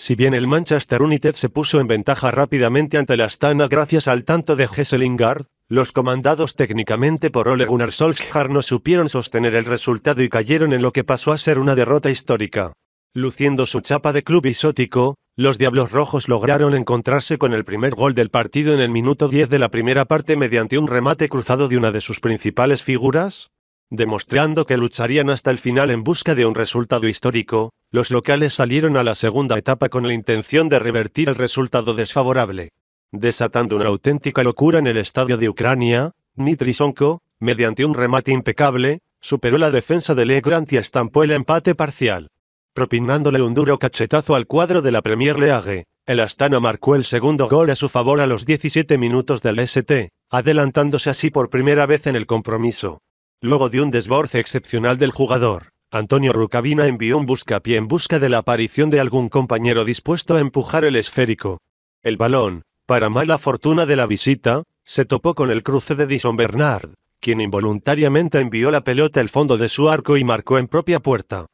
Si bien el Manchester United se puso en ventaja rápidamente ante el Astana gracias al tanto de Hesselingard, los comandados técnicamente por Ole Gunnar Solskjaer no supieron sostener el resultado y cayeron en lo que pasó a ser una derrota histórica. Luciendo su chapa de club isótico, los Diablos Rojos lograron encontrarse con el primer gol del partido en el minuto 10 de la primera parte mediante un remate cruzado de una de sus principales figuras, demostrando que lucharían hasta el final en busca de un resultado histórico, los locales salieron a la segunda etapa con la intención de revertir el resultado desfavorable, desatando una auténtica locura en el estadio de Ucrania. Dmitry mediante un remate impecable, superó la defensa de Legrand y estampó el empate parcial. Propinándole un duro cachetazo al cuadro de la Premier League, el Astana marcó el segundo gol a su favor a los 17 minutos del ST, adelantándose así por primera vez en el compromiso. Luego de un desborde excepcional del jugador, Antonio Rucavina envió un buscapié en busca de la aparición de algún compañero dispuesto a empujar el esférico. El balón, para mala fortuna de la visita, se topó con el cruce de Dison Bernard, quien involuntariamente envió la pelota al fondo de su arco y marcó en propia puerta.